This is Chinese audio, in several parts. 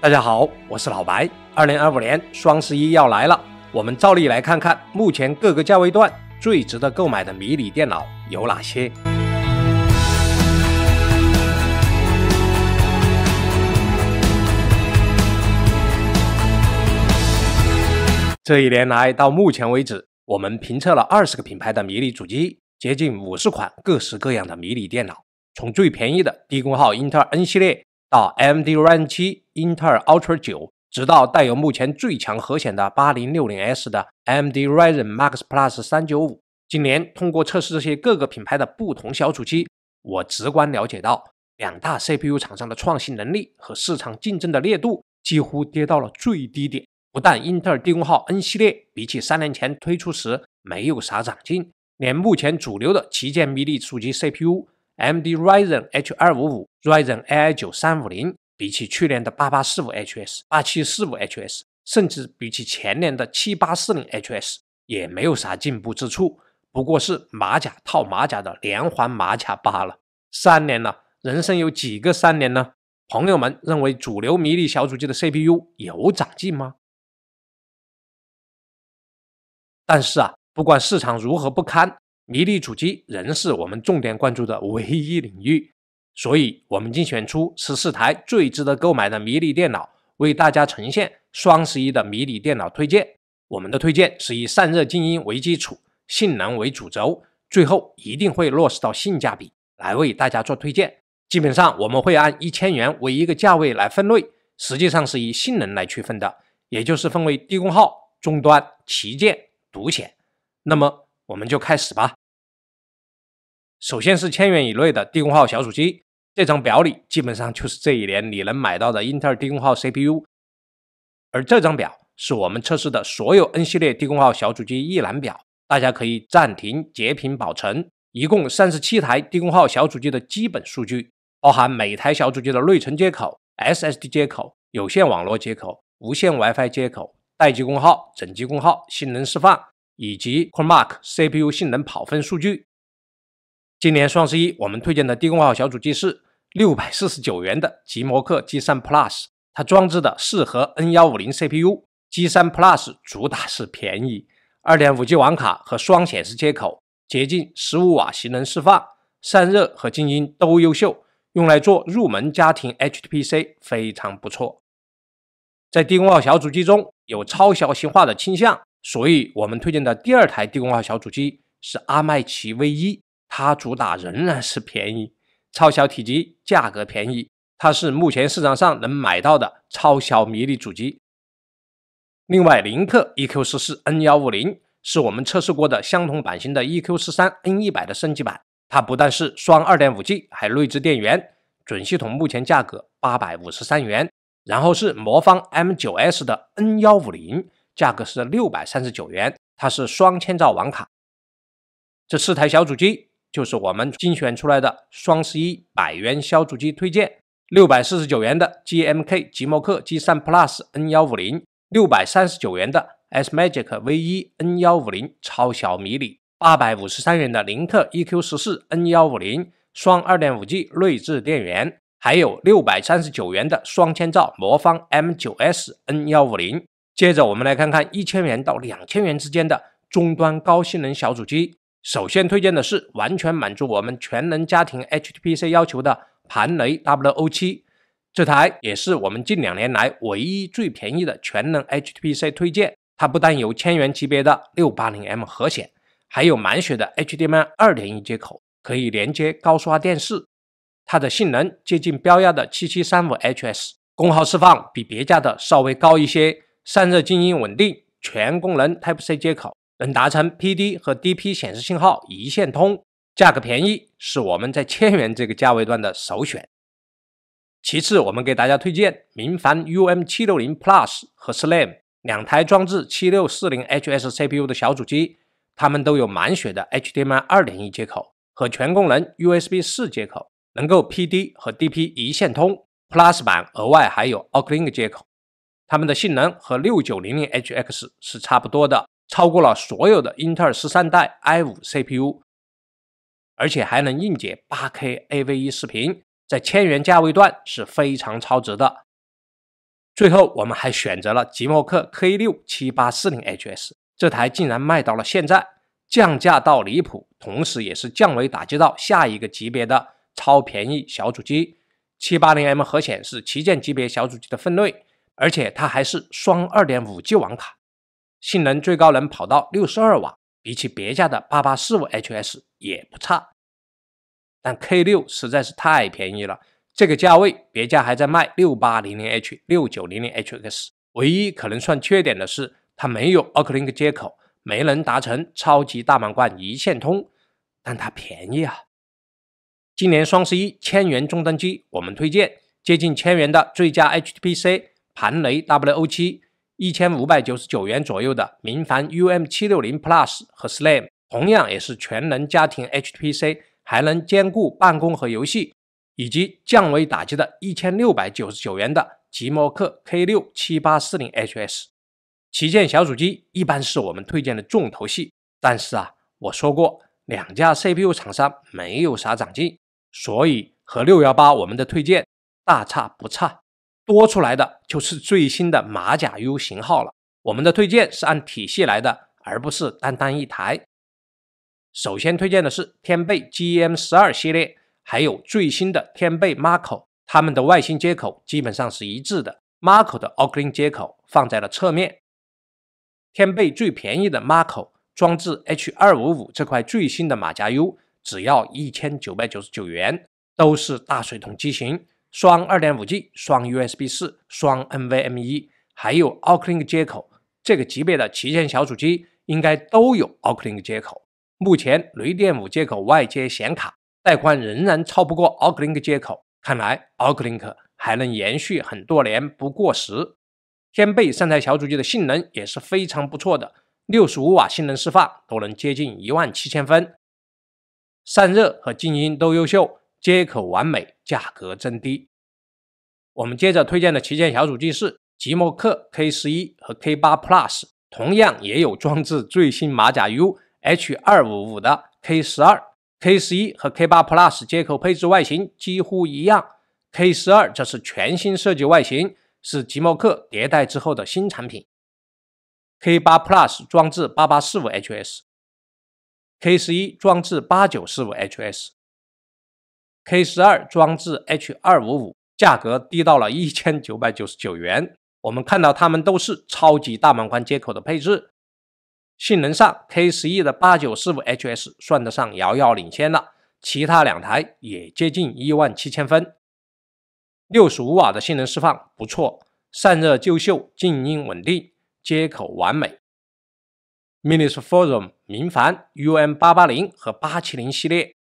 大家好，我是老白。二零二五年双十一要来了，我们照例来看看目前各个价位段最值得购买的迷你电脑有哪些。这一年来到目前为止，我们评测了二十个品牌的迷你主机，接近五十款各式各样的迷你电脑，从最便宜的低功耗英特尔 N 系列。到 AMD Ryzen 7、英特尔 Ultra 9，直到带有目前最强核显的 8060S 的 AMD Ryzen Max Plus 395。今年通过测试这些各个品牌的不同小主机，我直观了解到两大 CPU 厂商的创新能力和市场竞争的烈度几乎跌到了最低点。不但英特尔低功耗 N 系列比起三年前推出时没有啥长进，连目前主流的旗舰迷你主机 CPU。M D Ryzen H 二五五 Ryzen AI 九三五零，比起去年的八八四五 HS 八七四五 HS，甚至比起前年的七八四零 HS，也没有啥进步之处，不过是马甲套马甲的连环马甲罢了。三年了，人生有几个三年呢？朋友们认为主流迷你小主机的 CPU 有长进吗？但是啊，不管市场如何不堪。迷你主机仍是我们重点关注的唯一领域，所以，我们精选出十四台最值得购买的迷你电脑，为大家呈现双十一的迷你电脑推荐。我们的推荐是以散热静音为基础，性能为主轴，最后一定会落实到性价比来为大家做推荐。基本上，我们会按一千元为一个价位来分类，实际上是以性能来区分的，也就是分为低功耗终端、旗舰、独显。那么，我们就开始吧。首先是千元以内的低功耗小主机，这张表里基本上就是这一年你能买到的英特尔低功耗 CPU。而这张表是我们测试的所有 N 系列低功耗小主机一览表，大家可以暂停截屏保存。一共三十七台低功耗小主机的基本数据，包含每台小主机的内存接口、SSD 接口、有线网络接口、无线 WiFi 接口、待机功耗、整机功耗、性能释放以及 CoreMark CPU 性能跑分数据。今年双十一，我们推荐的低功耗小主机是六百四十九元的极摩客 G3 Plus，它装置的四核 N 幺五零 CPU，G3 Plus 主打是便宜，二点五 G 网卡和双显示接口，接近十五瓦性能释放，散热和静音都优秀，用来做入门家庭 H T P C 非常不错。在低功耗小主机中有超小型化的倾向，所以我们推荐的第二台低功耗小主机是阿麦奇 V 一。它主打仍然是便宜、超小体积、价格便宜，它是目前市场上能买到的超小迷你主机。另外，林克 EQ44 N150 是我们测试过的相同版型的 EQ43 N100 的升级版，它不但是双二点五 G，还内置电源。准系统目前价格八百五十三元。然后是魔方 M9S 的 N150，价格是六百三十九元，它是双千兆网卡。这四台小主机。就是我们精选出来的双十一百元小主机推荐：六百四十九元的 GMK 吉墨克 G3 Plus N 幺五零，六百三十九元的 S Magic V 一 N 幺五零超小米你，八百五十三元的零特 EQ 十四 N 幺五零双二点五 G 内置电源，还有六百三十九元的双千兆魔方 M 九 S N 幺五零。接着我们来看看一千元到两千元之间的终端高性能小主机。首先推荐的是完全满足我们全能家庭 HTPC 要求的盘雷 WO 七，这台也是我们近两年来唯一最便宜的全能 HTPC 推荐。它不但有千元级别的六八零 M 核显，还有满血的 HDMI 二点一接口，可以连接高刷电视。它的性能接近标压的七七三五 HS，功耗释放比别家的稍微高一些，散热静音稳定，全功能 Type-C 接口。能达成 PD 和 DP 显示信号一线通，价格便宜，是我们在千元这个价位段的首选。其次，我们给大家推荐明凡 UM 七六零 Plus 和 SLAM 两台装置，七六四零 HS CPU 的小主机，它们都有满血的 HDMI 二点一接口和全功能 USB 四接口，能够 PD 和 DP 一线通。Plus 版额外还有 OcLink 接口，它们的性能和六九零零 HX 是差不多的。超过了所有的英特尔十三代 i 五 CPU，而且还能硬解八 K AV1 视频，在千元价位段是非常超值的。最后我们还选择了极墨克 K 六七八四零 HS 这台，竟然卖到了现在降价到离谱，同时也是降维打击到下一个级别的超便宜小主机。七八零 M 核显是旗舰级别小主机的分类，而且它还是双二点五 G 网卡。性能最高能跑到六十二瓦，比起别家的八八四五 HS 也不差，但 K 六实在是太便宜了。这个价位别家还在卖六八零零 H 六九零零 h x 唯一可能算缺点的是它没有 o c l i n k 接口，没能达成超级大满贯一线通，但它便宜啊！今年双十一千元中端机，我们推荐接近千元的最佳 HTPC 盘雷 WO 七。一千五百九十九元左右的明矾 UM 七六零 Plus 和 Slam，同样也是全能家庭 HPC，还能兼顾办公和游戏，以及降维打击的一千六百九十九元的极摩克 K 六七八四零 HS。旗舰小主机一般是我们推荐的重头戏，但是啊，我说过两家 CPU 厂商没有啥长进，所以和六幺八我们的推荐大差不差。多出来的就是最新的马甲 U 型号了。我们的推荐是按体系来的，而不是单单一台。首先推荐的是天贝 GM 十二系列，还有最新的天贝 Marco，它们的外形接口基本上是一致的。Marco 的 o c l i n 接口放在了侧面。天贝最便宜的 Marco 装置 H 二五五这块最新的马甲 U 只要一千九百九十九元，都是大水桶机型。双二点五 G，双 USB 四，双 NVMe，还有 OcLink 接口，这个级别的旗舰小主机应该都有 OcLink 接口。目前雷电五接口外接显卡带宽仍然超不过 OcLink 接口，看来 OcLink 还能延续很多年不过时。天贝三台小主机的性能也是非常不错的，六十五瓦性能释放都能接近一万七千分，散热和静音都优秀。接口完美，价格真低。我们接着推荐的旗舰小主机是极墨克 K 十一和 K 八 Plus，同样也有装置最新马甲 UH 二五五的 K 十二、K 十一和 K 八 Plus 接口配置外形几乎一样。K 十二这是全新设计外形，是极墨克迭代之后的新产品。K 八 Plus 装置八八四五 HS，K 十一装置八九四五 HS。K 十二装置 H 二五五价格低到了一千九百九十九元，我们看到它们都是超级大满贯接口的配置。性能上，K 十一的八九四五 HS 算得上遥遥领先了，其他两台也接近一万七千分。六十五瓦的性能释放不错，散热就秀，静音稳定，接口完美。Minisforum 明凡 UM 八八零和八七零系列。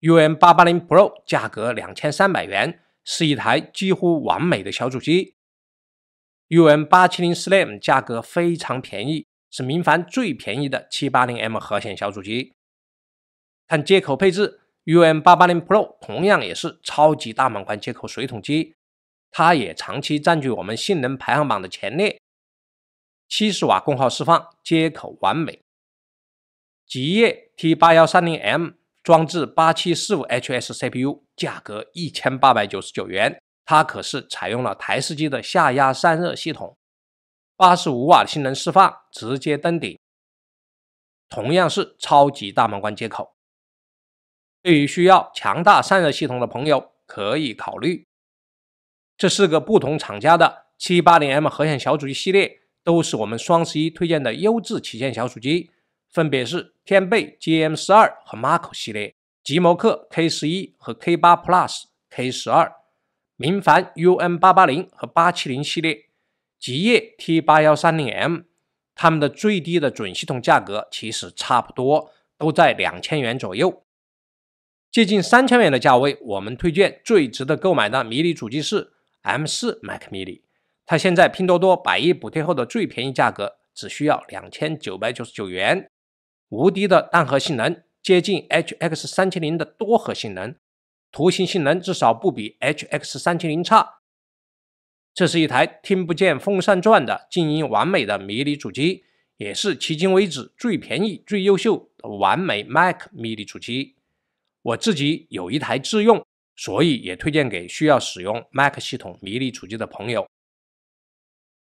UN 八八零 Pro 价格两千三百元，是一台几乎完美的小主机。UN 八七零 Slim 价格非常便宜，是明凡最便宜的七八零 M 核显小主机。看接口配置，UN 八八零 Pro 同样也是超级大满贯接口水桶机，它也长期占据我们性能排行榜的前列。七十瓦功耗释放，接口完美。极夜 T 八幺三零 M。装置八七四五 HS CPU，价格一千八百九十九元，它可是采用了台式机的下压散热系统，八十五瓦的性能释放直接登顶。同样是超级大满贯接口，对于需要强大散热系统的朋友可以考虑。这四个不同厂家的七八零 M 核心小主机系列，都是我们双十一推荐的优质旗舰小主机。分别是天贝 GM 十二和 Marco 系列，极摩客 K 十一和 K 八 Plus、K 十二，明凡 u n 八八零和八七零系列，极夜 T 八幺三零 M，它们的最低的准系统价格其实差不多，都在两千元左右。接近三千元的价位，我们推荐最值得购买的迷你主机是 M 四 Mac Mini，它现在拼多多百亿补贴后的最便宜价格只需要两千九百九十九元。无敌的单核性能接近 HX 三千零的多核性能，图形性能至少不比 HX 三千零差。这是一台听不见风扇转的静音完美的迷你主机，也是迄今为止最便宜、最优秀、的完美 Mac 迷你主机。我自己有一台自用，所以也推荐给需要使用 Mac 系统迷你主机的朋友。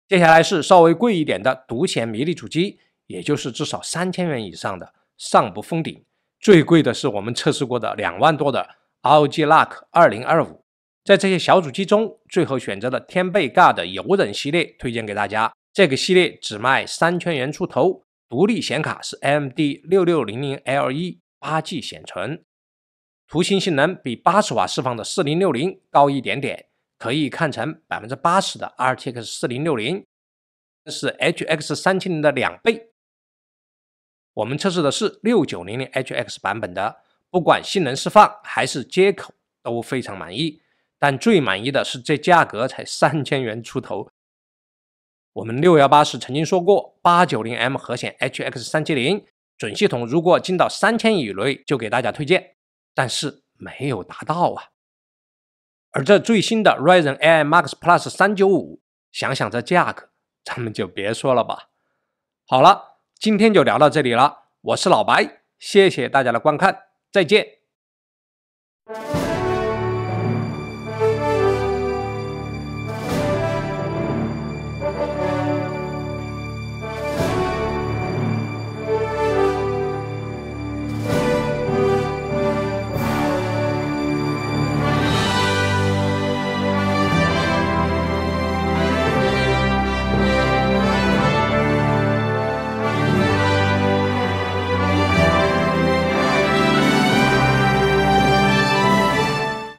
接下来是稍微贵一点的独显迷你主机。也就是至少三千元以上的，上不封顶。最贵的是我们测试过的两万多的 ROG Luck 二零二五。在这些小主机中，最后选择了天贝 g r d 游刃系列，推荐给大家。这个系列只卖三千元出头，独立显卡是 MD 六六零零 l 1八 G 显存，图形性能比八十瓦释放的四零六零高一点点，可以看成百分之八十的 RTX 四零六零，是 HX 三千0的两倍。我们测试的是六九零零 HX 版本的，不管性能释放还是接口都非常满意，但最满意的是这价格才三千元出头。我们六幺八是曾经说过八九零 M 核显 HX 三七零准系统，如果进到三千以内就给大家推荐，但是没有达到啊。而这最新的 r y z e n AI Max Plus 三九五，想想这价格，咱们就别说了吧。好了。今天就聊到这里了，我是老白，谢谢大家的观看，再见。